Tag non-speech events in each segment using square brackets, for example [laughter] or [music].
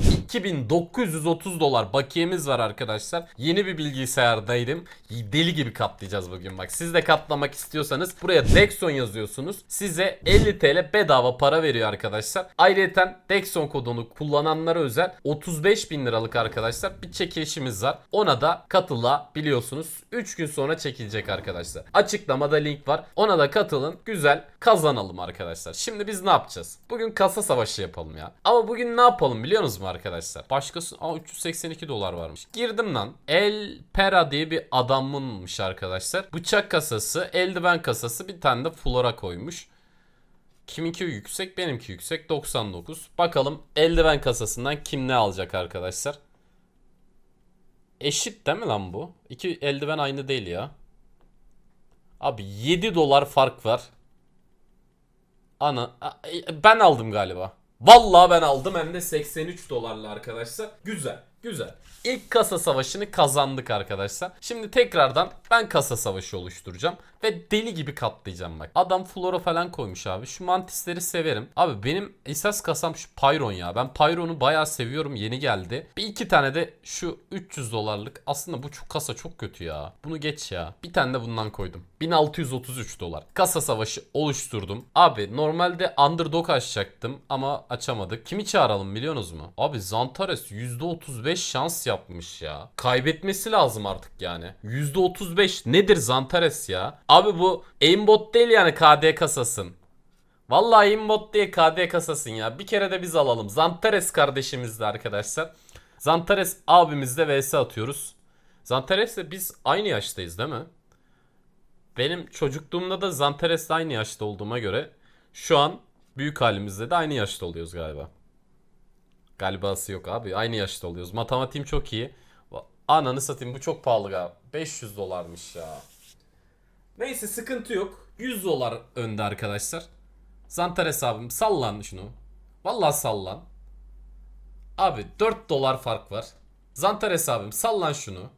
Biz 2930 dolar bakiyemiz var arkadaşlar. Yeni bir bilgisayardaydım. Deli gibi katlayacağız bugün bak. Siz de katlamak istiyorsanız buraya Dexon yazıyorsunuz. Size 50 TL bedava para veriyor arkadaşlar. Ayrıca Dexon kodunu kullananlara özel 35 bin liralık arkadaşlar bir çekilişimiz var. Ona da katılabiliyorsunuz. 3 gün sonra çekilecek arkadaşlar. Açıklamada link var. Ona da katılın. Güzel kazanalım arkadaşlar. Şimdi biz ne yapacağız? Bugün kasa savaşı yapalım ya. Ama bugün ne yapalım biliyor musunuz? lazım arkadaşlar. Başkası Aa 382 dolar varmış. Girdim lan. El Pera diye bir adamınmış arkadaşlar. Bıçak kasası, eldiven kasası bir tane de flora koymuş. Kiminki yüksek benimki yüksek 99. Bakalım eldiven kasasından kim ne alacak arkadaşlar. Eşit değil mi lan bu? İki eldiven aynı değil ya. Abi 7 dolar fark var. Ana e, ben aldım galiba. Vallahi ben aldım hem de 83 dolarla arkadaşlar. Güzel. Güzel. İlk kasa savaşını kazandık arkadaşlar. Şimdi tekrardan ben kasa savaşı oluşturacağım. Ve deli gibi katlayacağım bak. Adam flora falan koymuş abi. Şu mantisleri severim. Abi benim esas kasam şu Pyron ya. Ben Pyron'u bayağı seviyorum. Yeni geldi. Bir iki tane de şu 300 dolarlık. Aslında bu çok kasa çok kötü ya. Bunu geç ya. Bir tane de bundan koydum. 1633 dolar. Kasa savaşı oluşturdum. Abi normalde underdog açacaktım ama açamadık. Kimi çağıralım biliyorsunuz mu? Abi Zantares %35 %35 şans yapmış ya. Kaybetmesi lazım artık yani. %35 nedir Zantares ya? Abi bu aimbot değil yani KD kasasın. Vallahi aimbot değil KD kasasın ya. Bir kere de biz alalım. Zantares kardeşimizle arkadaşlar. Zantares abimizle vs atıyoruz. Zantares'le biz aynı yaştayız değil mi? Benim çocukluğumda da Zantares'le aynı yaşta olduğuma göre şu an büyük halimizde de aynı yaşta oluyoruz galiba. Galibası yok abi. Aynı yaşta oluyoruz. Matematiğim çok iyi. Ananı satayım bu çok pahalı galiba. 500 dolarmış ya. Neyse sıkıntı yok. 100 dolar önde arkadaşlar. Zantar hesabım sallan şunu. Vallahi sallan. Abi 4 dolar fark var. Zantar hesabım sallan şunu.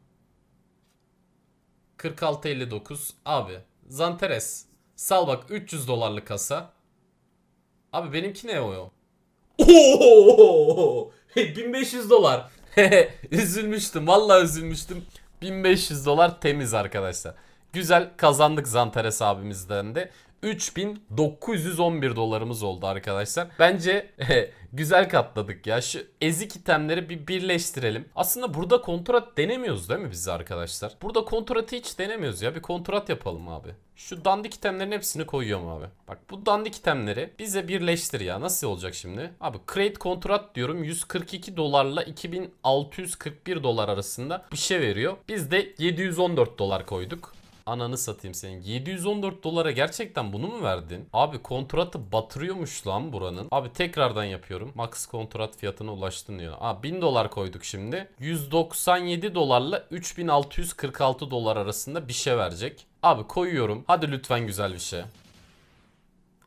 46.59 abi. Zanteres. Sal bak 300 dolarlık kasa. Abi benimki ne o? Oo! 1500 dolar. [laughs] üzülmüştüm. Vallahi üzülmüştüm. 1500 dolar temiz arkadaşlar. Güzel kazandık Zantares abimizden de. 3911 dolarımız oldu arkadaşlar. Bence [laughs] güzel katladık ya. Şu ezik itemleri bir birleştirelim. Aslında burada kontrat denemiyoruz değil mi biz arkadaşlar? Burada kontratı hiç denemiyoruz ya. Bir kontrat yapalım abi. Şu dandik itemlerin hepsini koyuyorum abi. Bak bu dandik itemleri bize birleştir ya. Nasıl olacak şimdi? Abi create kontrat diyorum. 142 dolarla 2641 dolar arasında bir şey veriyor. Biz de 714 dolar koyduk. Ananı satayım senin. 714 dolara gerçekten bunu mu verdin? Abi kontratı batırıyormuş lan buranın. Abi tekrardan yapıyorum. Max kontrat fiyatına ulaştın diyor. Aa 1000 dolar koyduk şimdi. 197 dolarla 3646 dolar arasında bir şey verecek. Abi koyuyorum. Hadi lütfen güzel bir şey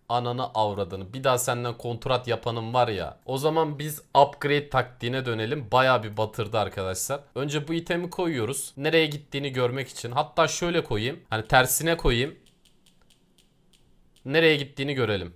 ananı avradını. Bir daha senden kontrat yapanım var ya. O zaman biz upgrade taktiğine dönelim. Baya bir batırdı arkadaşlar. Önce bu itemi koyuyoruz. Nereye gittiğini görmek için. Hatta şöyle koyayım. Hani tersine koyayım. Nereye gittiğini görelim.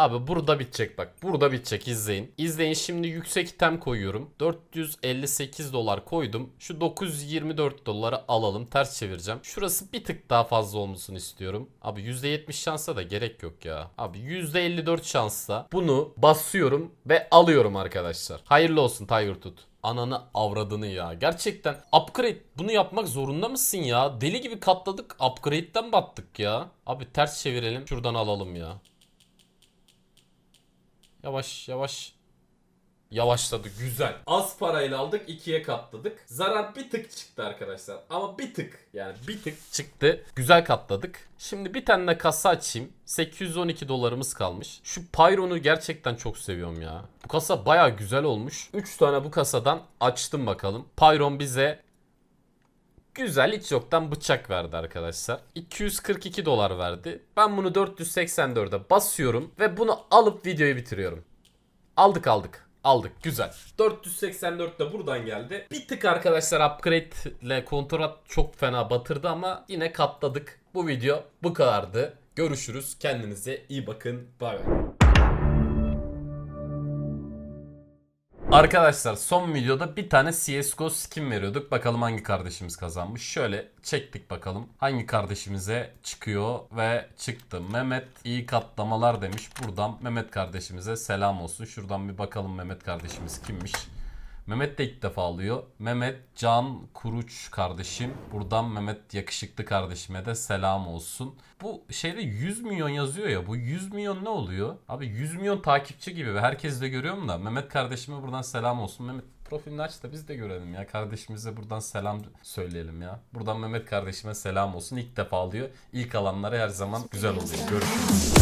Abi burada bitecek bak. Burada bitecek izleyin. İzleyin şimdi yüksek item koyuyorum. 458 dolar koydum. Şu 924 doları alalım. Ters çevireceğim. Şurası bir tık daha fazla olmasını istiyorum. Abi %70 şansa da gerek yok ya. Abi %54 şansla bunu basıyorum ve alıyorum arkadaşlar. Hayırlı olsun Tiger Tut ananı avradını ya. Gerçekten upgrade bunu yapmak zorunda mısın ya? Deli gibi katladık upgrade'den battık ya. Abi ters çevirelim şuradan alalım ya. Yavaş yavaş yavaşladı güzel. Az parayla aldık ikiye katladık. Zarar bir tık çıktı arkadaşlar ama bir tık yani bir tık çıktı. Güzel katladık. Şimdi bir tane de kasa açayım. 812 dolarımız kalmış. Şu Pyron'u gerçekten çok seviyorum ya. Bu kasa baya güzel olmuş. 3 tane bu kasadan açtım bakalım. Pyron bize Güzel hiç yoktan bıçak verdi arkadaşlar. 242 dolar verdi. Ben bunu 484'e basıyorum ve bunu alıp videoyu bitiriyorum. Aldık aldık. Aldık güzel. 484 de buradan geldi. Bir tık arkadaşlar upgrade ile kontrat çok fena batırdı ama yine katladık. Bu video bu kadardı. Görüşürüz. Kendinize iyi bakın. Bay bay. Arkadaşlar son videoda bir tane CSGO skin veriyorduk. Bakalım hangi kardeşimiz kazanmış. Şöyle çektik bakalım hangi kardeşimize çıkıyor ve çıktı. Mehmet iyi katlamalar demiş. Buradan Mehmet kardeşimize selam olsun. Şuradan bir bakalım Mehmet kardeşimiz kimmiş. Mehmet de ilk defa alıyor. Mehmet Can Kuruç kardeşim. Buradan Mehmet yakışıklı kardeşime de selam olsun. Bu şeyde 100 milyon yazıyor ya. Bu 100 milyon ne oluyor? Abi 100 milyon takipçi gibi. Herkes de görüyorum da. Mehmet kardeşime buradan selam olsun. Mehmet profilini aç da biz de görelim ya. Kardeşimize buradan selam söyleyelim ya. Buradan Mehmet kardeşime selam olsun. İlk defa alıyor. İlk alanlara her zaman güzel oluyor. Görüşürüz.